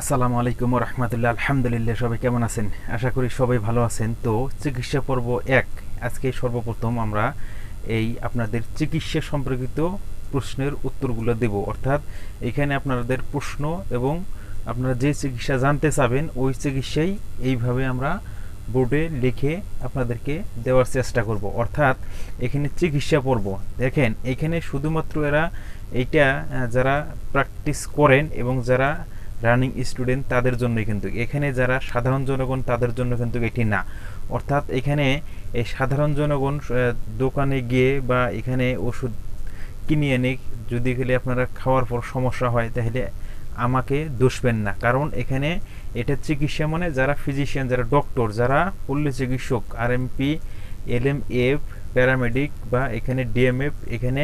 আসসালামু আলাইকুম রহমতুল্লাহ আলহামদুলিল্লাহ সবাই কেমন আছেন আশা করি সবাই ভালো আছেন তো চিকিৎসা পর্ব এক আজকে সর্বপ্রথম আমরা এই আপনাদের চিকিৎসা সম্পর্কিত প্রশ্নের উত্তরগুলো দেব অর্থাৎ এখানে আপনাদের প্রশ্ন এবং আপনারা যে চিকিৎসা জানতে চাবেন ওই চিকিৎসাই এইভাবে আমরা বোর্ডে লিখে আপনাদেরকে দেওয়ার চেষ্টা করব অর্থাৎ এখানে চিকিৎসা পর্ব দেখেন এখানে শুধুমাত্র এরা এটা যারা প্র্যাকটিস করেন এবং যারা রানিং স্টুডেন্ট তাদের জন্য কিন্তু এখানে যারা সাধারণ জনগণ তাদের জন্য কিন্তু এটি না অর্থাৎ এখানে এই সাধারণ জনগণ দোকানে গিয়ে বা এখানে ওষুধ কিনে এনে যদি গেলে আপনারা খাওয়ার পর সমস্যা হয় তাহলে আমাকে দোষবেন না কারণ এখানে এটা চিকিৎসা মানে যারা ফিজিশিয়ান যারা ডক্টর যারা পল্লী চিকিৎসক R MP L M F paramedic বা এখানে ডিএমএফ এখানে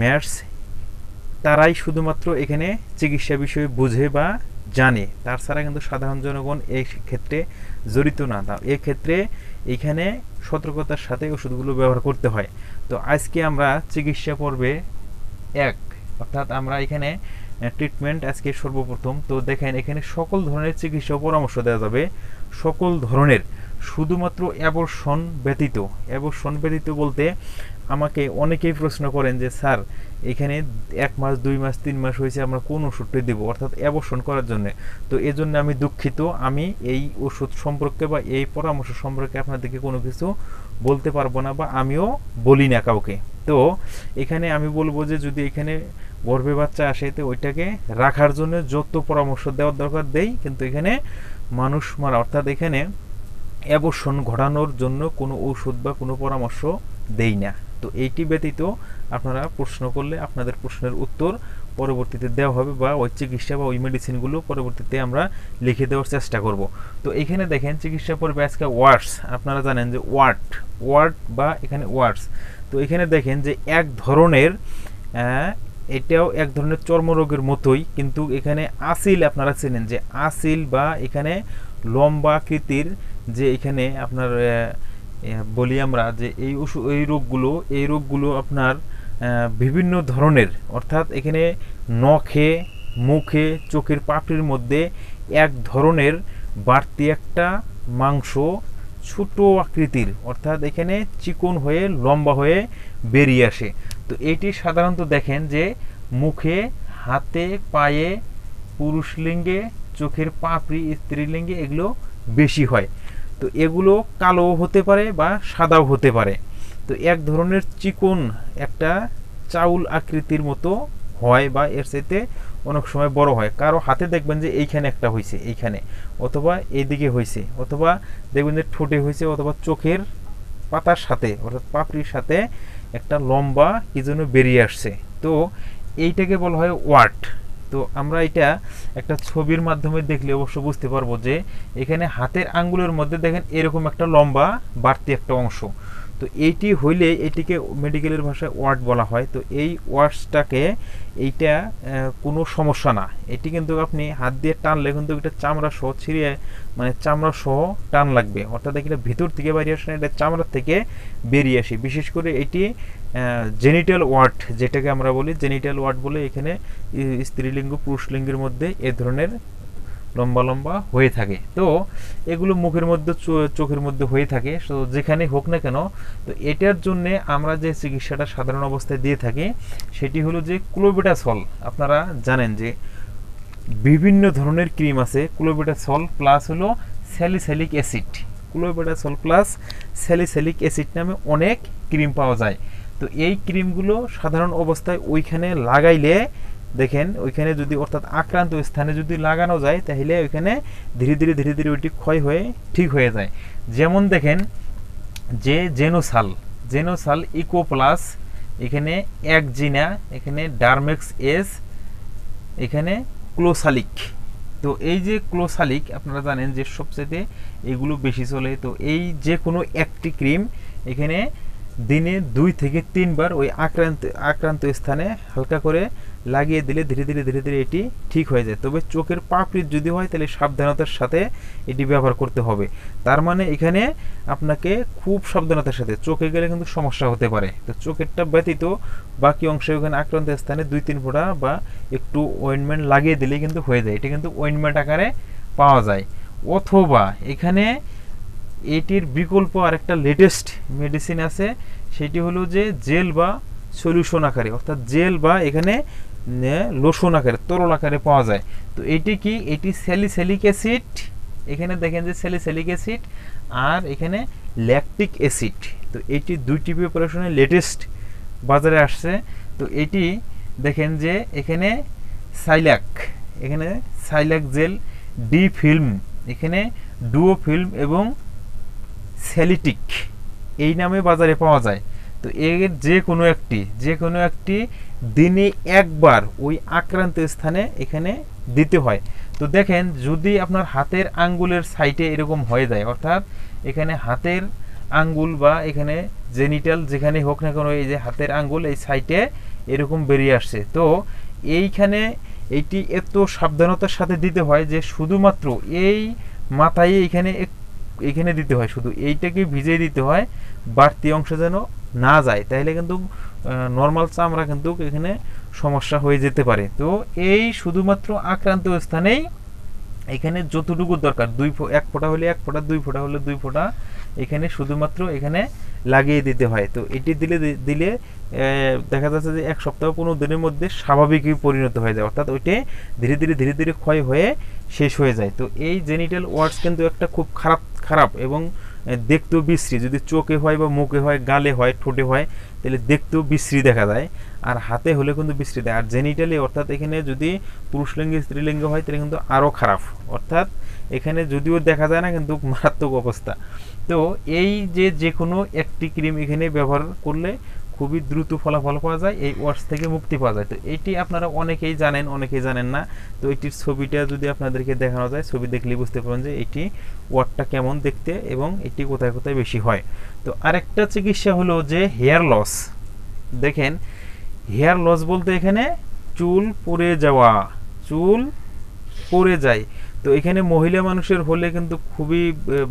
ম্যাটস তারাই শুধুমাত্র এখানে চিকিৎসা বিষয়ে বুঝে বা জানে তার ছাড়া কিন্তু সাধারণ জনগণ এই ক্ষেত্রে জড়িত না ক্ষেত্রে এখানে সতর্কতার সাথে ওষুধগুলো ব্যবহার করতে হয় তো আজকে আমরা চিকিৎসা পর্বে এক অর্থাৎ আমরা এখানে ট্রিটমেন্ট আজকে সর্বপ্রথম তো দেখেন এখানে সকল ধরনের চিকিৎসা পরামর্শ দেওয়া যাবে সকল ধরনের শুধুমাত্র অ্যাবর্ষণ ব্যতীত অ্যাবর্ষণ ব্যতীত বলতে আমাকে অনেকেই প্রশ্ন করেন যে স্যার এখানে এক মাস দুই মাস তিন মাস হয়েছে আমরা কোন ওষুধটি দেব অর্থাৎ অ্যাবর্ষণ করার জন্য তো এই জন্য আমি দুঃখিত আমি এই ওষুধ সম্পর্কে বা এই পরামর্শ সম্পর্কে আপনাদেরকে কোনো কিছু বলতে পারবো না বা আমিও বলি না কাউকে তো এখানে আমি বলবো যে যদি এখানে গর্ভে বাচ্চা আসে তো ওইটাকে রাখার জন্য যত পরামর্শ দেওয়ার দরকার দেই কিন্তু এখানে মানুষ মারা অর্থাৎ এখানে অ্যাবর্ষণ ঘটানোর জন্য কোনো ঔষধ বা কোনো পরামর্শ দেই না তো এইটি ব্যতীত আপনারা প্রশ্ন করলে আপনাদের প্রশ্নের উত্তর পরবর্তীতে দেওয়া হবে বা ওই চিকিৎসা বা ওই মেডিসিনগুলো পরবর্তীতে আমরা লিখে দেওয়ার চেষ্টা করব তো এখানে দেখেন চিকিৎসা পর্বে আজকে ওয়ার্ডস আপনারা জানেন যে ওয়ার্ড ওয়ার্ড বা এখানে ওয়ার্ডস তো এখানে দেখেন যে এক ধরনের এটাও এক ধরনের চর্মরোগের মতোই কিন্তু এখানে আসিল আপনারা চেনেন যে আসিল বা এখানে লম্বা আকৃতির যে এখানে আপনার বলি আমরা যে এই এই রোগগুলো এই রোগগুলো আপনার বিভিন্ন ধরনের অর্থাৎ এখানে নখে মুখে চোখের পাপড়ির মধ্যে এক ধরনের বাড়তি একটা মাংস ছোটো আকৃতির অর্থাৎ এখানে চিকন হয়ে লম্বা হয়ে বেরিয়ে আসে তো এটি সাধারণত দেখেন যে মুখে হাতে পায়ে পুরুষলিঙ্গে চোখের পাপড়ি স্ত্রীলিঙ্গে এগুলো বেশি হয় তো এগুলো কালো হতে পারে বা সাদাও হতে পারে তো এক ধরনের চিকন একটা চাউল আকৃতির মতো হয় বা এর সাথে অনেক সময় বড় হয় কারো হাতে দেখবেন যে এইখানে একটা হয়েছে এইখানে অথবা এইদিকে হয়েছে অথবা দেখবেন যে ঠোঁটে হয়েছে অথবা চোখের পাতার সাথে অর্থাৎ পাপড়ির সাথে একটা লম্বা কি জন্য বেরিয়ে আসছে তো এইটাকে বলা হয় ওয়াট তো আমরা এটা একটা ছবির মাধ্যমে দেখলে অবশ্য বুঝতে পারবো যে এখানে হাতের আঙ্গুলের মধ্যে দেখেন এরকম একটা লম্বা বাড়তি একটা অংশ তো এইটি হইলে এটিকে মেডিকেলের ভাষায় ওয়ার্ড বলা হয় তো এই ওয়ার্ডসটাকে এইটা কোনো সমস্যা না এটি কিন্তু আপনি হাত দিয়ে টানলে কিন্তু এটা চামড়া সহ ছিঁড়ে মানে চামড়া সহ টান লাগবে অর্থাৎ এটা ভিতর থেকে বেরিয়ে আসে না এটা চামড়া থেকে বেরিয়ে আসে বিশেষ করে এটি জেনিটাল ওয়ার্ড যেটাকে আমরা বলি জেনিটাল ওয়ার্ড বলে এখানে স্ত্রীলিঙ্গ পুরুষ লিঙ্গের মধ্যে এ ধরনের লম্বা লম্বা হয়ে থাকে তো এগুলো মুখের মধ্যে চোখের মধ্যে হয়ে থাকে তো যেখানে হোক না কেন তো এটার জন্যে আমরা যে চিকিৎসাটা সাধারণ অবস্থায় দিয়ে থাকি সেটি হলো যে ক্লোবেটাসল আপনারা জানেন যে বিভিন্ন ধরনের ক্রিম আছে ক্লোবেটাসল প্লাস হলো salicylic acid clobetasol plus salicylic acid নামে অনেক ক্রিম পাওয়া যায় তো এই ক্রিমগুলো সাধারণ অবস্থায় ওইখানে লাগাইলে দেখেন ওইখানে যদি অর্থাৎ আক্রান্ত স্থানে যদি লাগানো যায় তাহলে ওইখানে ধীরে ধীরে ধীরে ধীরে ওইটি ক্ষয় হয়ে ঠিক হয়ে যায় যেমন দেখেন যে জেনোসাল জেনোসাল ইকোপ্লাস এখানে এক জিনা এখানে ডারমেক্স এস এখানে ক্লোসালিক তো এই যে ক্লোসালিক আপনারা জানেন যে সবচেয়ে এগুলো বেশি চলে তো এই যে কোনো একটি ক্রিম এখানে দিনে দুই থেকে তিনবার ওই আক্রান্ত আক্রান্ত স্থানে হালকা করে লাগিয়ে দিলে ধীরে ধীরে ধীরে ধীরে এটি ঠিক হয়ে যায় তবে চোখের পাপড়ি যদি হয় তাহলে সাবধানতার সাথে এটি ব্যবহার করতে হবে তার মানে এখানে আপনাকে খুব সাবধানতার সাথে চোখে গেলে কিন্তু সমস্যা হতে পারে তো চোখেরটা ব্যতীত বাকি অংশে ওখানে আক্রান্ত স্থানে দুই তিন ফোঁটা বা একটু ওয়েনমেন্ট লাগিয়ে দিলে কিন্তু হয়ে যায় এটা কিন্তু ওয়েনমেন্ট আকারে পাওয়া যায় অথবা এখানে এটির বিকল্প আরেকটা লেটেস্ট মেডিসিন আছে সেটি হলো যে জেল বা সলিউশন আকারে অর্থাৎ জেল বা এখানে লোশন আকারে তরল আকারে পাওয়া যায় তো এটি কি এটি স্যালিসেলিক অ্যাসিড এখানে দেখেন যে স্যালিসেলিক অ্যাসিড আর এখানে ল্যাকটিক অ্যাসিড তো এটি দুইটি প্রিপারেশনের লেটেস্ট বাজারে আসছে তো এটি দেখেন যে এখানে সাইলাক এখানে সাইল্যাক জেল ডি ফিল্ম এখানে ডুও ফিল্ম এবং সেলিটিক এই নামে বাজারে পাওয়া যায় তো এর যে কোনো একটি যে কোনো একটি দিনে একবার ওই আক্রান্ত স্থানে এখানে দিতে হয় তো দেখেন যদি আপনার হাতের আঙ্গুলের সাইটে এরকম হয়ে যায় অর্থাৎ এখানে হাতের আঙ্গুল বা এখানে জেনিটাল যেখানে হোক না কেন এই যে হাতের আঙ্গুল এই সাইটে এরকম বেরিয়ে আসছে তো এইখানে এইটি এত সাবধানতার সাথে দিতে হয় যে শুধুমাত্র এই মাথায় এখানে একটু এখানে দিতে হয় শুধু এইটাকে ভিজিয়ে দিতে হয় বাড়তি অংশ যেন না যায় তাহলে কিন্তু নর্মাল চামড়া কিন্তু এখানে সমস্যা হয়ে যেতে পারে তো এই শুধুমাত্র আক্রান্ত স্থানেই এখানে যতটুকু দরকার দুই এক ফোঁটা হলে এক ফোঁটা দুই ফোঁটা হলে দুই ফোঁটা এখানে শুধুমাত্র এখানে লাগিয়ে দিতে হয় তো এটি দিলে দিলে দেখা যাচ্ছে যে এক সপ্তাহ পনেরো দিনের মধ্যে স্বাভাবিকই পরিণত হয়ে যায় অর্থাৎ ওইটা ধীরে ধীরে ধীরে ধীরে ক্ষয় হয়ে শেষ হয়ে যায় তো এই জেনিটাল ওয়ার্ডস কিন্তু একটা খুব খারাপ খারাপ এবং দেখতেও বিশ্রী যদি চোখে হয় বা মুখে হয় গালে হয় ঠোঁটে হয় তাহলে দেখতেও বিশ্রী দেখা যায় আর হাতে হলে কিন্তু বিশ্রী দেয় আর জেনিটালি অর্থাৎ এখানে যদি পুরুষ লিঙ্গে স্ত্রীলিঙ্গ হয় তাহলে কিন্তু আরও খারাপ অর্থাৎ এখানে যদিও দেখা যায় না কিন্তু মারাত্মক অবস্থা তো এই যে যে কোনো একটি ক্রিম এখানে ব্যবহার করলে খুবই দ্রুত ফলাফল পাওয়া যায় এই ওয়াশ থেকে মুক্তি পাওয়া যায় তো এটি আপনারা অনেকেই জানেন অনেকেই জানেন না তো এটির ছবিটা যদি আপনাদেরকে দেখানো যায় ছবি দেখলেই বুঝতে পারবেন যে এটি ওয়াটটা কেমন দেখতে এবং এটি কোথায় কোথায় বেশি হয় তো আরেকটা চিকিৎসা হলো যে হেয়ার লস দেখেন হেয়ার লস বলতে এখানে চুল পড়ে যাওয়া চুল পড়ে যায় তো এখানে মহিলা মানুষের হলে কিন্তু খুবই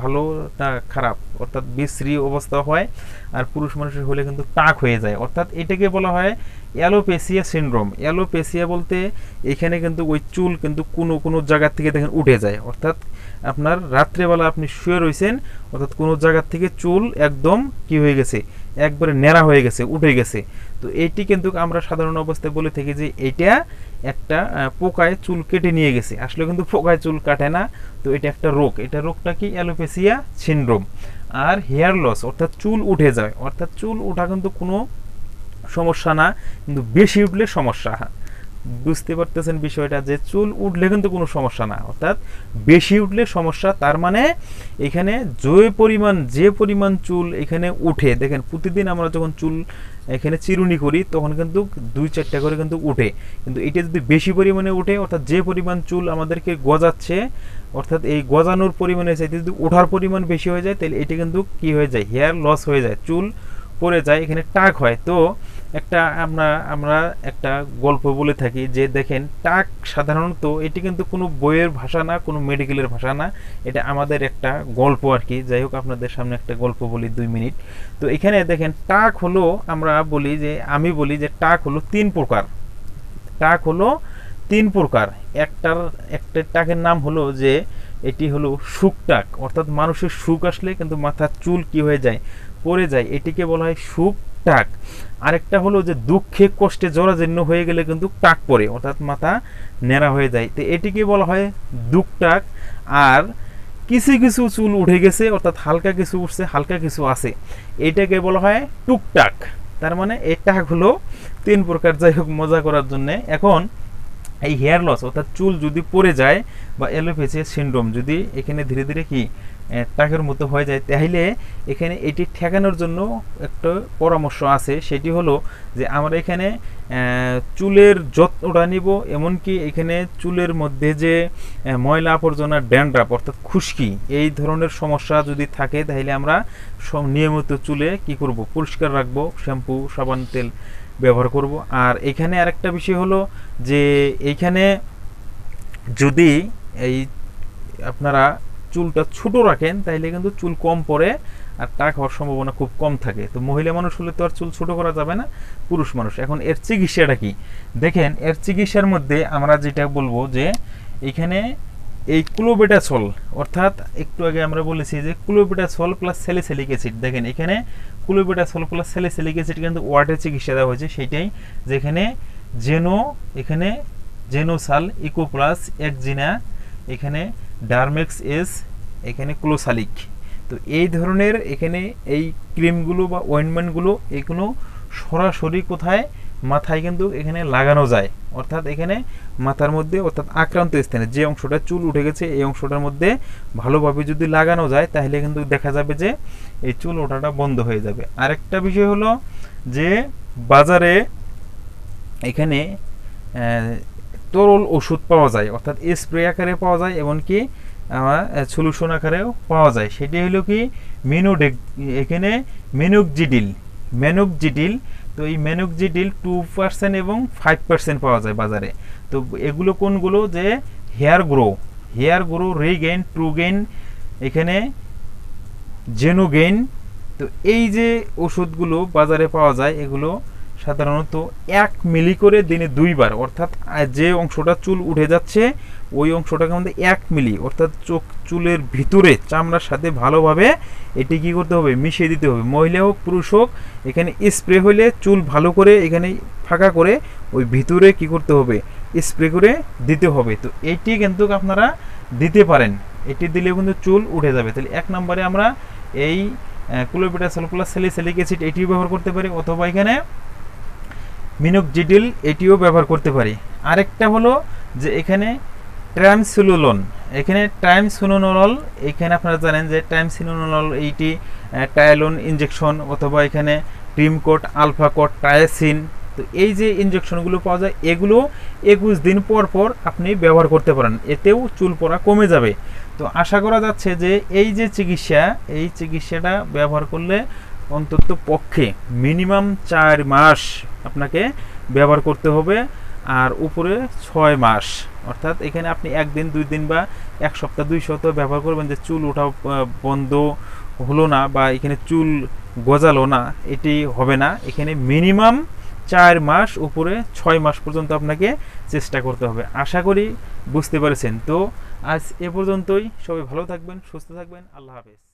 ভালো না খারাপ অর্থাৎ বিশ্রী অবস্থা হয় আর পুরুষ মানুষের হলে কিন্তু টাক হয়ে যায় অর্থাৎ এটাকে বলা হয় অ্যালোপেসিয়া সিন্ড্রোম অ্যালোপেসিয়া বলতে এখানে কিন্তু ওই চুল কিন্তু কোনো কোনো জায়গার থেকে দেখেন উঠে যায় অর্থাৎ আপনার রাত্রেবেলা আপনি শুয়ে রয়েছেন অর্থাৎ কোনো জায়গার থেকে চুল একদম কি হয়ে গেছে একবারে ন্যাড়া হয়ে গেছে উঠে গেছে তো এটি কিন্তু আমরা সাধারণ অবস্থায় বলে থাকি যে এটা একটা পোকায় চুল কেটে নিয়ে গেছে আসলে কিন্তু পোকায় চুল কাটে না তো এটা একটা রোগ এটা রোগটা কি অ্যালোপেসিয়া সিনড্রোম আর হেয়ার লস অর্থাৎ চুল উঠে যায় অর্থাৎ চুল ওঠা কিন্তু কোনো সমস্যা না কিন্তু বেশি উঠলে সমস্যা বুঝতে পারতেছেন বিষয়টা যে চুল উঠলে কিন্তু কোনো সমস্যা না অর্থাৎ বেশি উঠলে সমস্যা তার মানে এখানে যে পরিমাণ যে পরিমাণ চুল এখানে উঠে দেখেন প্রতিদিন আমরা যখন চুল এখানে চিরুনি করি তখন কিন্তু দুই চারটা করে কিন্তু উঠে কিন্তু এটা যদি বেশি পরিমাণে উঠে অর্থাৎ যে পরিমাণ চুল আমাদেরকে গজাচ্ছে অর্থাৎ এই গজানোর পরিমাণে চাইতে যদি ওঠার পরিমাণ বেশি হয়ে যায় তাহলে এটা কিন্তু কি হয়ে যায় হেয়ার লস হয়ে যায় চুল পড়ে যায় এখানে টাক হয় তো একটা আমরা আমরা একটা গল্প বলে থাকি যে দেখেন টাক সাধারণত এটি কিন্তু কোনো বইয়ের ভাষা না কোনো মেডিকেলের ভাষা না এটা আমাদের একটা গল্প আর কি যাই হোক আপনাদের সামনে একটা গল্প বলি দুই মিনিট তো এখানে দেখেন টাক হলো আমরা বলি যে আমি বলি যে টাক হলো তিন প্রকার টাক হলো তিন প্রকার একটার একটা টাকের নাম হলো যে এটি হলো সুখ টাক অর্থাৎ মানুষের সুখ আসলে কিন্তু মাথার চুল কি হয়ে যায় পড়ে যায় এটিকে বলা হয় সুখ টাক আরেকটা হলো যে দুঃখে কষ্টে জরাজীর্ণ হয়ে গেলে কিন্তু টাক পড়ে অর্থাৎ মাথা ন্যাড়া হয়ে যায় তো এটিকে বলা হয় দুঃখ টাক আর কিছু কিছু চুল উঠে গেছে অর্থাৎ হালকা কিছু উঠছে হালকা কিছু আছে এটাকে বলা হয় টুকটাক তার মানে এই টাক হলো তিন প্রকার যাই হোক মজা করার জন্যে এখন এই হেয়ার লস অর্থাৎ চুল যদি পড়ে যায় বা অ্যালোপেসিয়া সিন্ড্রোম যদি এখানে ধীরে ধীরে কি টাকার মতো হয়ে যায় তাহলে এখানে এটি ঠেকানোর জন্য একটা পরামর্শ আছে সেটি হলো যে আমরা এখানে চুলের যত্নটা নিব এমনকি এখানে চুলের মধ্যে যে ময়লা আবর্জনা ড্যান্ড্রাপ অর্থাৎ খুশকি এই ধরনের সমস্যা যদি থাকে তাহলে আমরা নিয়মিত চুলে কি করব পরিষ্কার রাখবো শ্যাম্পু সাবান তেল ব্যবহার করব আর এখানে আরেকটা বিষয় হলো যে এইখানে যদি এই আপনারা চুলটা ছোটো রাখেন তাইলে কিন্তু চুল কম পড়ে আর টাক হওয়ার সম্ভাবনা খুব কম থাকে তো মহিলা মানুষ হলে তো আর চুল ছোটো করা যাবে না পুরুষ মানুষ এখন এর চিকিৎসাটা কি দেখেন এর চিকিৎসার মধ্যে আমরা যেটা বলবো যে এখানে এই ক্লোবেটাসল অর্থাৎ একটু আগে আমরা বলেছি যে ক্লোবেটাসল প্লাস স্যালিসিলিক অ্যাসিড দেখেন এখানে ক্লোবেটাসল প্লাস স্যালিসিলিক অ্যাসিড কিন্তু ওয়ার্ডের চিকিৎসা দেওয়া হয়েছে সেটাই যেখানে জেনো এখানে জেনোসাল ইকোপ্লাস একজিনা এখানে ডারমেক্স এস এখানে ক্লোসালিক তো এই ধরনের এখানে এই ক্রিমগুলো বা ওয়েন্টমেন্টগুলো এগুলো সরাসরি কোথায় মাথায় কিন্তু এখানে লাগানো যায় অর্থাৎ এখানে মাথার মধ্যে অর্থাৎ আক্রান্ত স্থানে যে অংশটা চুল উঠে গেছে এই অংশটার মধ্যে ভালোভাবে যদি লাগানো যায় তাহলে কিন্তু দেখা যাবে যে এই চুল ওঠাটা বন্ধ হয়ে যাবে আরেকটা বিষয় হলো যে বাজারে এখানে তরল ওষুধ পাওয়া যায় অর্থাৎ স্প্রে আকারে পাওয়া যায় এমনকি সলিউশন আকারেও পাওয়া যায় সেটি হলো কি মেনুডেক এখানে মেনুকজিডিল মেনুকজিডিল তো এই মেনুকজিডিল টু পার্সেন্ট এবং ফাইভ পার্সেন্ট পাওয়া যায় বাজারে তো এগুলো কোনগুলো যে hair grow hair grow Regaine ট্রুগেন এখানে জেনুগেন তো এই যে ওষুধগুলো বাজারে পাওয়া যায় এগুলো সাধারণত এক মিলি করে দিনে দুইবার অর্থাৎ যে অংশটা চুল উঠে যাচ্ছে ওই অংশটাকে আমাদের এক মিলি অর্থাৎ চোখ চুলের ভিতরে চামড়ার সাথে ভালোভাবে এটি কী করতে হবে মিশিয়ে দিতে হবে মহিলা হোক পুরুষ হোক এখানে স্প্রে হইলে চুল ভালো করে এখানে ফাঁকা করে ওই ভিতরে কি করতে হবে স্প্রে করে দিতে হবে তো এটি কিন্তু আপনারা দিতে পারেন এটি দিলে কিন্তু চুল উঠে যাবে তাহলে এক নম্বরে আমরা এই ক্লোবেটা সালকুলার সেলিসেলিক অ্যাসিড এটি ব্যবহার করতে পারি অথবা এখানে মিনুক জিডিল এটিও ব্যবহার করতে পারি আরেকটা হলো যে এখানে ট্রাইমসিলোলন এখানে ট্রাইমসিনোনল এখানে আপনারা জানেন যে ট্রাইমসিনোনল এইটি টায়ালন ইঞ্জেকশন অথবা এখানে আলফা আলফাকোট টায়াসিন তো এই যে ইঞ্জেকশনগুলো পাওয়া যায় এগুলো একুশ দিন পর পর আপনি ব্যবহার করতে পারেন এতেও চুল পড়া কমে যাবে তো আশা করা যাচ্ছে যে এই যে চিকিৎসা এই চিকিৎসাটা ব্যবহার করলে অন্তত পক্ষে মিনিমাম চার মাস আপনাকে ব্যবহার করতে হবে আর উপরে ছয় মাস অর্থাৎ এখানে আপনি একদিন দুই দিন বা এক সপ্তাহ দুই সপ্তাহ ব্যবহার করবেন যে চুল ওঠা বন্ধ হলো না বা এখানে চুল গজালো না এটি হবে না এখানে মিনিমাম চার মাস উপরে ছয় মাস পর্যন্ত আপনাকে চেষ্টা করতে হবে আশা করি বুঝতে পেরেছেন তো আজ এ পর্যন্তই সবাই ভালো থাকবেন সুস্থ থাকবেন আল্লাহ হাফেজ